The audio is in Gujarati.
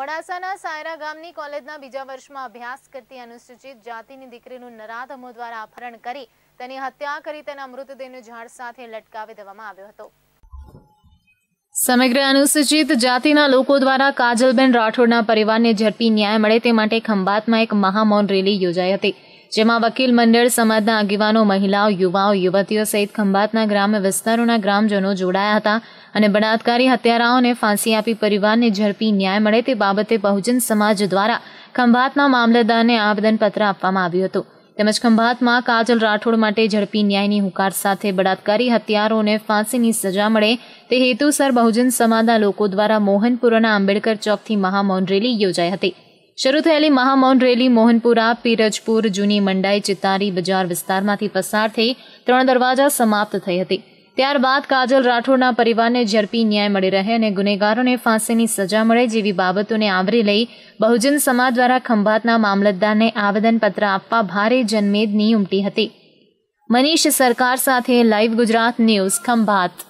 મોડાસાના સાયરા ગામની કોલેજના બીજા વર્ષમાં અભ્યાસ કરતી અનુસૂચિત જાતિની દીકરીનું નરાધ દ્વારા અપહરણ કરી તેની હત્યા કરી તેના મૃતદેહને ઝાડ સાથે લટકાવી દેવામાં આવ્યો હતો સમગ્ર અનુસૂચિત જાતિના લોકો દ્વારા કાજલબેન રાઠોડના પરિવારને ઝડપી ન્યાય મળે તે માટે ખંભાતમાં એક મહામૌન રેલી યોજાઈ હતી જેમાં વકીલ મંડળ સમાજના આગેવાનો મહિલાઓ યુવાઓ યુવતીઓ સહિત ખંભાતના ગ્રામ્ય વિસ્તારોના ગ્રામજનો જોડાયા હતા અને બળાત્કારી હત્યારાઓને ફાંસી આપી પરિવારને ઝડપી ન્યાય મળે તે બાબતે બહુજન સમાજ દ્વારા ખંભાતના મામલતદારને આવેદનપત્ર આપવામાં આવ્યું હતું તેમજ ખંભાતમાં કાજલ રાઠોડ માટે ઝડપી ન્યાયની હુકાર સાથે બળાત્કારી હત્યારોને ફાંસીની સજા મળે તે હેતુસર બહુજન સમાજના લોકો દ્વારા મોહનપુરાના આંબેડકર ચોકથી મહામૌન રેલી યોજાઈ હતી શરૂ થયેલી મહામૌન રેલી મોહનપુરા પીરજપુર જૂની મંડાઈ ચિતારી બજાર વિસ્તારમાંથી પસાર થઈ ત્રણ દરવાજા સમાપ્ત થઈ હતી ત્યારબાદ કાજલ રાઠોડના પરિવારને ઝડપી ન્યાય મળી રહે અને ગુનેગારોને ફાંસીની સજા મળે જેવી બાબતોને આવરી લઈ બહુજન સમાજ દ્વારા ખંભાતના મામલતદારને આવેદનપત્ર આપવા ભારે જનમેદની ઉમટી હતી મનીષ સરકાર સાથે લાઈવ ગુજરાત ન્યૂઝ ખંભાત